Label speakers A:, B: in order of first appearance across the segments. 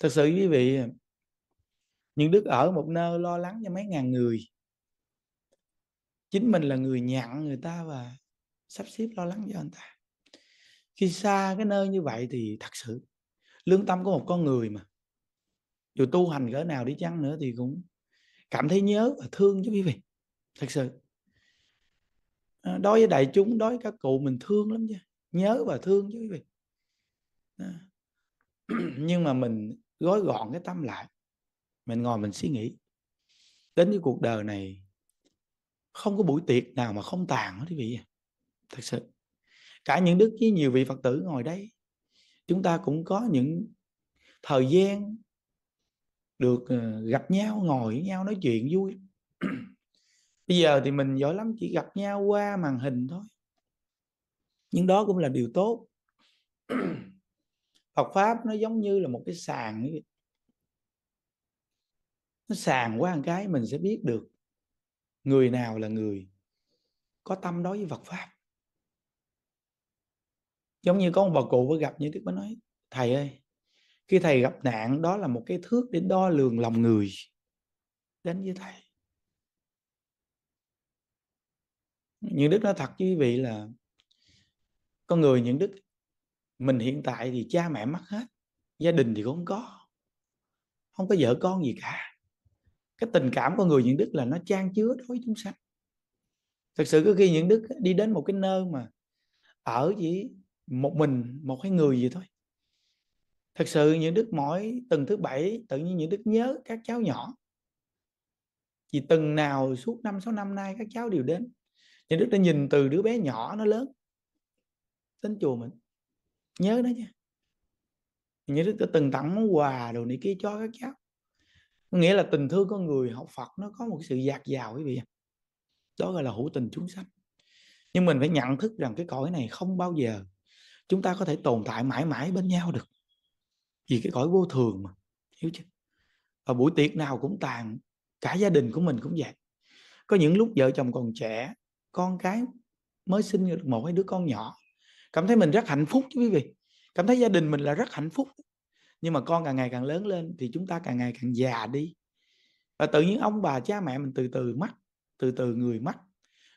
A: thật sự quý vị những đức ở một nơi lo lắng cho mấy ngàn người chính mình là người nhận người ta và sắp xếp lo lắng cho anh ta khi xa cái nơi như vậy thì thật sự lương tâm của một con người mà dù tu hành cỡ nào đi chăng nữa thì cũng cảm thấy nhớ và thương chứ quý vị thật sự à, đối với đại chúng đối với các cụ mình thương lắm chứ nhớ và thương chứ quý vị nhưng mà mình gói gọn cái tâm lại mình ngồi mình suy nghĩ đến với cuộc đời này không có buổi tiệc nào mà không tàn hết quý vị thật sự cả những đức với nhiều vị phật tử ngồi đây chúng ta cũng có những thời gian được ờ, gặp nhau ngồi với nhau nói chuyện vui bây giờ thì mình giỏi lắm chỉ gặp nhau qua màn hình thôi nhưng đó cũng là điều tốt Phật pháp nó giống như là một cái sàn ấy. nó sàn qua một cái mình sẽ biết được người nào là người có tâm đối với Phật pháp giống như có một bà cụ mới gặp như đức mới nói thầy ơi khi thầy gặp nạn đó là một cái thước để đo lường lòng người đến với thầy những đức nói thật với quý vị là con người những đức mình hiện tại thì cha mẹ mất hết gia đình thì cũng không có không có vợ con gì cả cái tình cảm của người những đức là nó trang chứa đối với chúng sanh thật sự có khi những đức đi đến một cái nơi mà ở chỉ một mình một cái người gì thôi thật sự những đức mỗi tuần thứ bảy tự nhiên những đức nhớ các cháu nhỏ chỉ từng nào suốt năm sáu năm nay các cháu đều đến những đức đã nhìn từ đứa bé nhỏ nó lớn đến chùa mình nhớ đó nha nhớ đức tôi từng tặng món quà đồ này kia cho các cháu có nghĩa là tình thương con người học Phật nó có một sự dạt dào quý vị đó gọi là hữu tình chúng sanh nhưng mình phải nhận thức rằng cái cõi này không bao giờ chúng ta có thể tồn tại mãi mãi bên nhau được vì cái cõi vô thường mà hiểu chưa và buổi tiệc nào cũng tàn cả gia đình của mình cũng vậy có những lúc vợ chồng còn trẻ con cái mới sinh được một hai đứa con nhỏ cảm thấy mình rất hạnh phúc chứ quý vị cảm thấy gia đình mình là rất hạnh phúc nhưng mà con càng ngày càng lớn lên thì chúng ta càng ngày càng già đi và tự nhiên ông bà cha mẹ mình từ từ mất từ từ người mất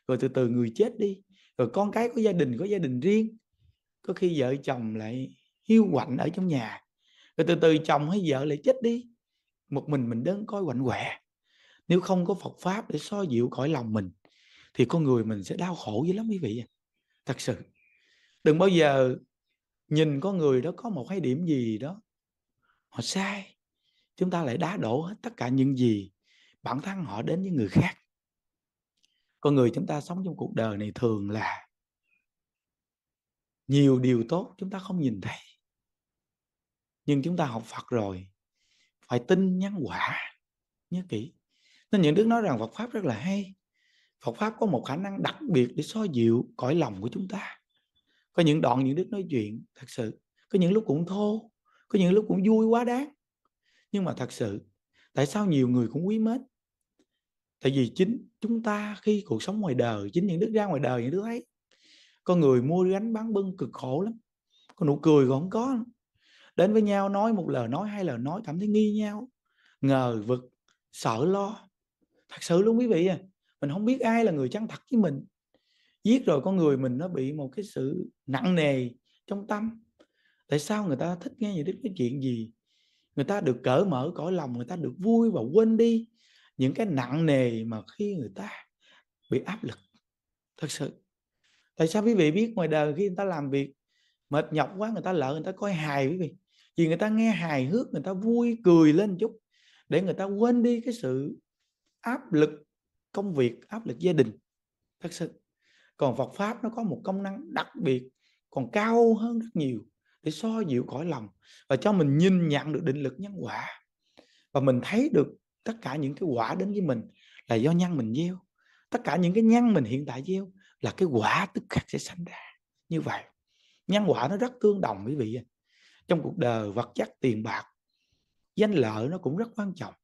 A: rồi từ từ người chết đi rồi con cái có gia đình có gia đình riêng có khi vợ chồng lại hiu quạnh ở trong nhà rồi từ từ chồng hay vợ lại chết đi một mình mình đơn coi quạnh quẹ nếu không có Phật pháp để so dịu khỏi lòng mình thì con người mình sẽ đau khổ dữ lắm quý vị thật sự đừng bao giờ nhìn có người đó có một cái điểm gì đó họ sai chúng ta lại đá đổ hết tất cả những gì bản thân họ đến với người khác con người chúng ta sống trong cuộc đời này thường là nhiều điều tốt chúng ta không nhìn thấy nhưng chúng ta học phật rồi phải tin nhân quả nhớ kỹ nên những đức nói rằng phật pháp rất là hay phật pháp có một khả năng đặc biệt để xoa dịu cõi lòng của chúng ta có những đoạn những đức nói chuyện thật sự có những lúc cũng thô có những lúc cũng vui quá đáng nhưng mà thật sự tại sao nhiều người cũng quý mến tại vì chính chúng ta khi cuộc sống ngoài đời chính những đức ra ngoài đời những đứa thấy con người mua gánh bán bưng cực khổ lắm có nụ cười còn có đến với nhau nói một lời nói hai lời nói cảm thấy nghi nhau ngờ vực sợ lo thật sự luôn quý vị à mình không biết ai là người chăng thật với mình giết rồi con người mình nó bị một cái sự nặng nề trong tâm tại sao người ta thích nghe những cái chuyện gì người ta được cởi mở cõi lòng người ta được vui và quên đi những cái nặng nề mà khi người ta bị áp lực thật sự tại sao quý vị biết ngoài đời khi người ta làm việc mệt nhọc quá người ta lỡ người ta coi hài quý vị vì người ta nghe hài hước người ta vui cười lên chút để người ta quên đi cái sự áp lực công việc áp lực gia đình thật sự còn Phật pháp nó có một công năng đặc biệt còn cao hơn rất nhiều để so dịu cõi lòng và cho mình nhìn nhận được định lực nhân quả và mình thấy được tất cả những cái quả đến với mình là do nhân mình gieo tất cả những cái nhân mình hiện tại gieo là cái quả tức khắc sẽ sanh ra như vậy nhân quả nó rất tương đồng quý vị trong cuộc đời vật chất tiền bạc danh lợi nó cũng rất quan trọng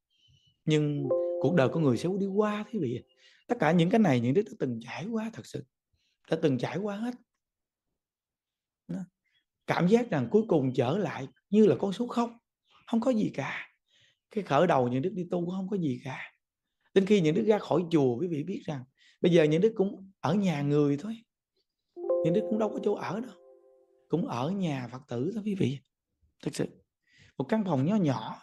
A: nhưng cuộc đời của người sẽ đi qua quý vị tất cả những cái này những đứa từng trải qua thật sự đã từng trải qua hết cảm giác rằng cuối cùng trở lại như là con số không không có gì cả cái khởi đầu những đức đi tu không có gì cả đến khi những đức ra khỏi chùa quý vị biết rằng bây giờ những đức cũng ở nhà người thôi những đức cũng đâu có chỗ ở đâu cũng ở nhà phật tử thôi quý vị thực sự một căn phòng nhỏ nhỏ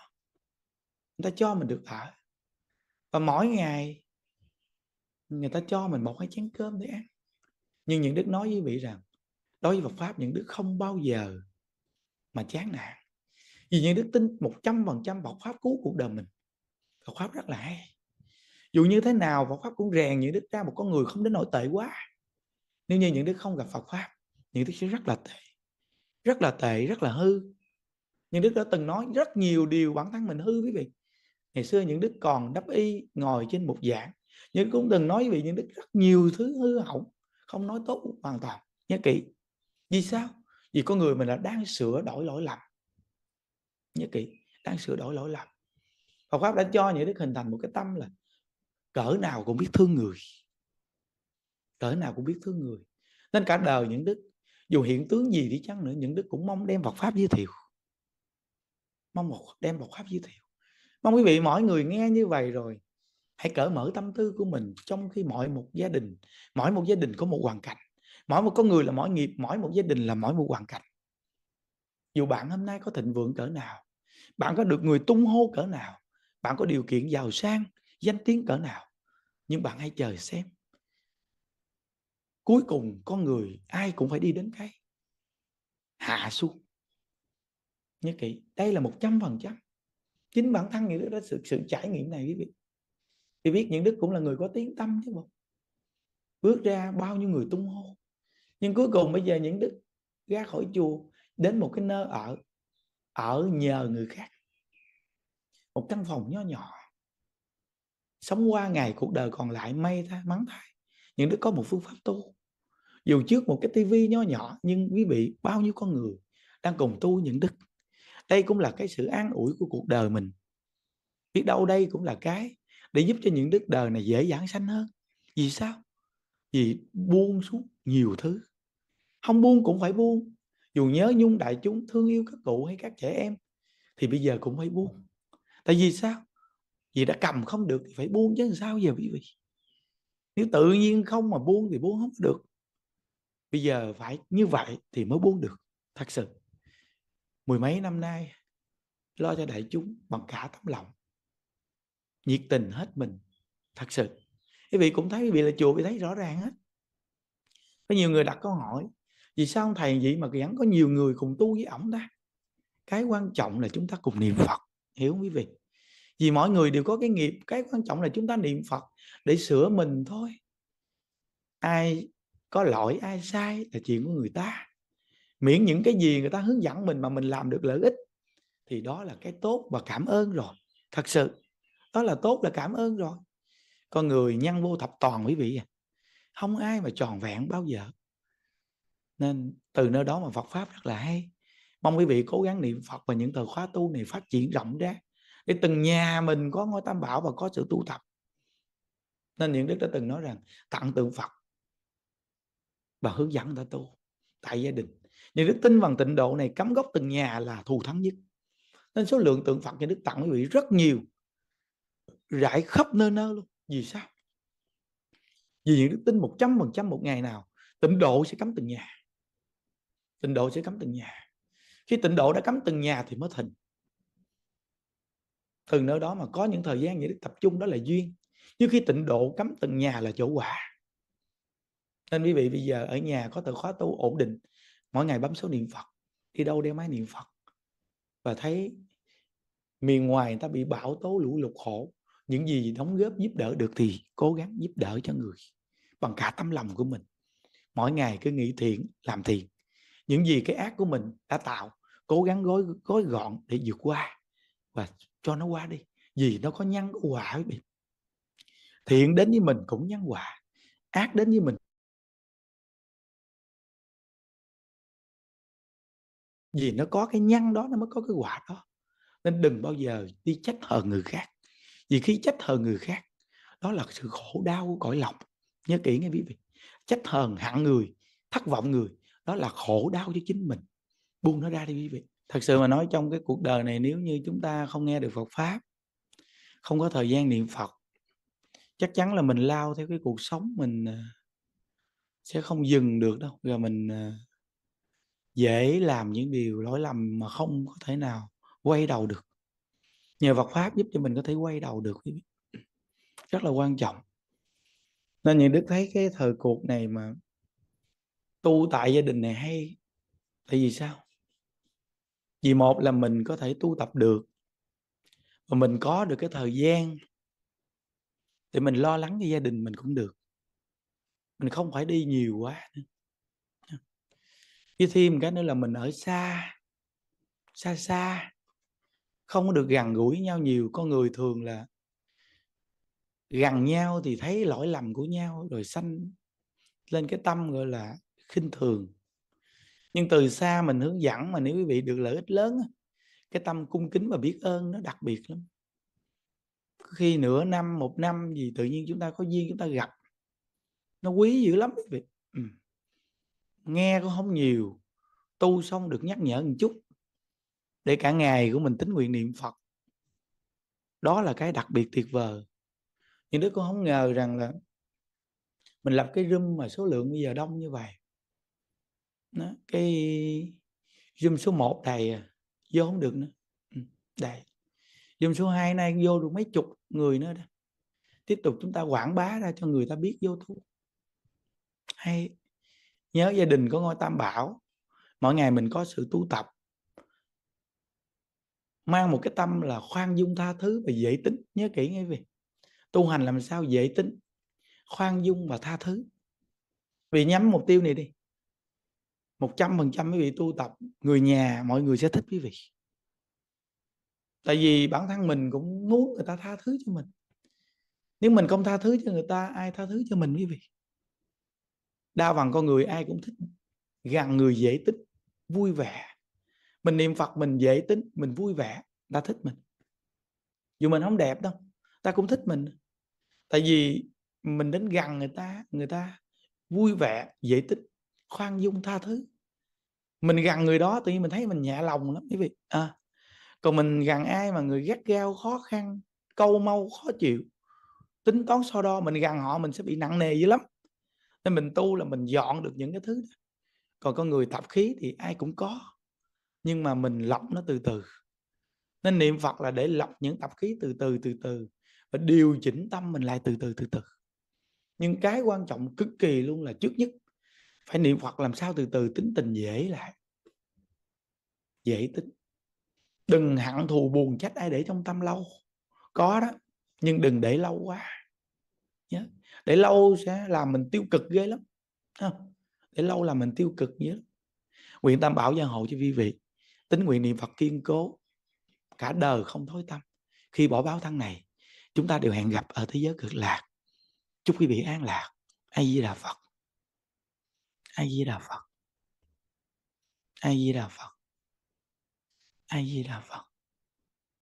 A: người ta cho mình được ở và mỗi ngày người ta cho mình một hai chén cơm để ăn nhưng những đức nói với vị rằng đối với Phật pháp những đức không bao giờ mà chán nản vì những đức tin 100% Phật pháp cứu cuộc đời mình Phật pháp rất là hay dù như thế nào Phật pháp cũng rèn những đức ra một con người không đến nỗi tệ quá nếu như những đức không gặp Phật pháp những đức sẽ rất là tệ rất là tệ rất là hư những đức đã từng nói rất nhiều điều bản thân mình hư quý vị ngày xưa những đức còn đắp y ngồi trên một giảng nhưng cũng từng nói với vị những đức rất nhiều thứ hư hỏng không nói tốt hoàn toàn nhớ kỹ vì sao vì có người mình là đang sửa đổi lỗi lầm nhớ kỹ đang sửa đổi lỗi lầm Phật pháp đã cho những đức hình thành một cái tâm là cỡ nào cũng biết thương người cỡ nào cũng biết thương người nên cả đời những đức dù hiện tướng gì đi chăng nữa những đức cũng mong đem Phật pháp giới thiệu mong một đem Phật pháp giới thiệu mong quý vị mỗi người nghe như vậy rồi hãy cởi mở tâm tư của mình trong khi mọi một gia đình mỗi một gia đình có một hoàn cảnh mỗi một con người là mỗi nghiệp mỗi một gia đình là mỗi một hoàn cảnh dù bạn hôm nay có thịnh vượng cỡ nào bạn có được người tung hô cỡ nào bạn có điều kiện giàu sang danh tiếng cỡ nào nhưng bạn hãy chờ xem cuối cùng con người ai cũng phải đi đến cái hạ xuống nhớ kỹ đây là một trăm phần trăm chính bản thân nghĩa đó sự sự trải nghiệm này quý vị thì biết những đức cũng là người có tiếng tâm chứ bộ bước ra bao nhiêu người tung hô nhưng cuối cùng bây giờ những đức ra khỏi chùa đến một cái nơi ở ở nhờ người khác một căn phòng nhỏ nhỏ sống qua ngày cuộc đời còn lại may tha mắng thay những đức có một phương pháp tu dù trước một cái tivi nhỏ nhỏ nhưng quý vị bao nhiêu con người đang cùng tu những đức đây cũng là cái sự an ủi của cuộc đời mình biết đâu đây cũng là cái để giúp cho những đức đời này dễ dàng sanh hơn vì sao vì buông xuống nhiều thứ không buông cũng phải buông dù nhớ nhung đại chúng thương yêu các cụ hay các trẻ em thì bây giờ cũng phải buông tại vì sao vì đã cầm không được thì phải buông chứ làm sao giờ quý vị nếu tự nhiên không mà buông thì buông không được bây giờ phải như vậy thì mới buông được thật sự mười mấy năm nay lo cho đại chúng bằng cả tấm lòng nhiệt tình hết mình thật sự quý vị cũng thấy quý vị là chùa quý thấy rõ ràng hết có nhiều người đặt câu hỏi vì sao ông thầy vậy mà vẫn có nhiều người cùng tu với ổng ta cái quan trọng là chúng ta cùng niệm phật hiểu không quý vị vì mọi người đều có cái nghiệp cái quan trọng là chúng ta niệm phật để sửa mình thôi ai có lỗi ai sai là chuyện của người ta miễn những cái gì người ta hướng dẫn mình mà mình làm được lợi ích thì đó là cái tốt và cảm ơn rồi thật sự đó là tốt là cảm ơn rồi con người nhân vô thập toàn quý vị à không ai mà tròn vẹn bao giờ nên từ nơi đó mà Phật pháp rất là hay mong quý vị cố gắng niệm Phật và những từ khóa tu này phát triển rộng ra để từng nhà mình có ngôi tam bảo và có sự tu tập nên những đức đã từng nói rằng tặng tượng Phật và hướng dẫn ta tu tại gia đình những đức tin bằng tịnh độ này cấm gốc từng nhà là thù thắng nhất nên số lượng tượng Phật những đức tặng quý vị rất nhiều rải khắp nơi nơi luôn vì sao vì những đức tin 100% một ngày nào tịnh độ sẽ cấm từng nhà tịnh độ sẽ cấm từng nhà khi tịnh độ đã cấm từng nhà thì mới thịnh. Từ nơi đó mà có những thời gian những đức tập trung đó là duyên nhưng khi tịnh độ cấm từng nhà là chỗ quả nên quý vị bây giờ ở nhà có từ khóa tu ổn định mỗi ngày bấm số niệm phật đi đâu đeo máy niệm phật và thấy miền ngoài người ta bị bão tố lũ lụt khổ những gì đóng góp giúp đỡ được thì cố gắng giúp đỡ cho người bằng cả tấm lòng của mình mỗi ngày cứ nghĩ thiện làm thiện những gì cái ác của mình đã tạo cố gắng gói gói gọn để vượt qua và cho nó qua đi vì nó có nhân quả với mình thiện đến với mình cũng nhân quả ác đến với mình vì nó có cái nhân đó nó mới có cái quả đó nên đừng bao giờ đi trách hờ người khác vì khi trách hờn người khác đó là sự khổ đau của cõi lòng nhớ kỹ nghe quý vị trách hờn hạng người thất vọng người đó là khổ đau cho chính mình buông nó ra đi quý vị thật sự mà nói trong cái cuộc đời này nếu như chúng ta không nghe được Phật pháp không có thời gian niệm Phật chắc chắn là mình lao theo cái cuộc sống mình à, sẽ không dừng được đâu rồi mình à, dễ làm những điều lỗi lầm mà không có thể nào quay đầu được nhờ Phật pháp giúp cho mình có thể quay đầu được rất là quan trọng nên những đức thấy cái thời cuộc này mà tu tại gia đình này hay tại vì sao vì một là mình có thể tu tập được và mình có được cái thời gian để mình lo lắng cho gia đình mình cũng được mình không phải đi nhiều quá nữa. với thêm cái nữa là mình ở xa xa xa không được gần gũi nhau nhiều con người thường là gần nhau thì thấy lỗi lầm của nhau rồi sanh lên cái tâm gọi là khinh thường nhưng từ xa mình hướng dẫn mà nếu quý vị được lợi ích lớn cái tâm cung kính và biết ơn nó đặc biệt lắm khi nửa năm một năm gì tự nhiên chúng ta có duyên chúng ta gặp nó quý dữ lắm quý vị ừ. nghe cũng không nhiều tu xong được nhắc nhở một chút để cả ngày của mình tính nguyện niệm Phật đó là cái đặc biệt tuyệt vời nhưng đứa con không ngờ rằng là mình lập cái room mà số lượng bây giờ đông như vậy đó, cái zoom số 1 đầy à, vô không được nữa ừ, đầy zoom số 2 nay vô được mấy chục người nữa đó tiếp tục chúng ta quảng bá ra cho người ta biết vô tu hay nhớ gia đình có ngôi tam bảo mỗi ngày mình có sự tu tập mang một cái tâm là khoan dung tha thứ và dễ tính nhớ kỹ ngay vị tu hành làm sao dễ tính khoan dung và tha thứ vì nhắm mục tiêu này đi một trăm phần trăm quý vị tu tập người nhà mọi người sẽ thích quý vị tại vì bản thân mình cũng muốn người ta tha thứ cho mình nếu mình không tha thứ cho người ta ai tha thứ cho mình quý vị đa bằng con người ai cũng thích gần người dễ tính vui vẻ mình niệm phật mình dễ tính mình vui vẻ ta thích mình dù mình không đẹp đâu ta cũng thích mình tại vì mình đến gần người ta người ta vui vẻ dễ tính khoan dung tha thứ mình gần người đó tự nhiên mình thấy mình nhẹ lòng lắm quý vị à, còn mình gần ai mà người gắt gao khó khăn câu mâu khó chịu tính toán so đo mình gần họ mình sẽ bị nặng nề dữ lắm nên mình tu là mình dọn được những cái thứ đó còn có người tập khí thì ai cũng có nhưng mà mình lọc nó từ từ nên niệm phật là để lọc những tập khí từ từ từ từ và điều chỉnh tâm mình lại từ từ từ từ nhưng cái quan trọng cực kỳ luôn là trước nhất phải niệm phật làm sao từ từ tính tình dễ lại dễ tính đừng hận thù buồn trách ai để trong tâm lâu có đó nhưng đừng để lâu quá nhớ để lâu sẽ làm mình tiêu cực ghê lắm để lâu là mình tiêu cực ghê nguyện tam bảo gia hộ cho quý vị tính nguyện niệm Phật kiên cố cả đời không thối tâm khi bỏ báo thân này chúng ta đều hẹn gặp ở thế giới cực lạc chúc quý vị an lạc ai di đà phật ai di đà phật ai di đà phật ai di đà phật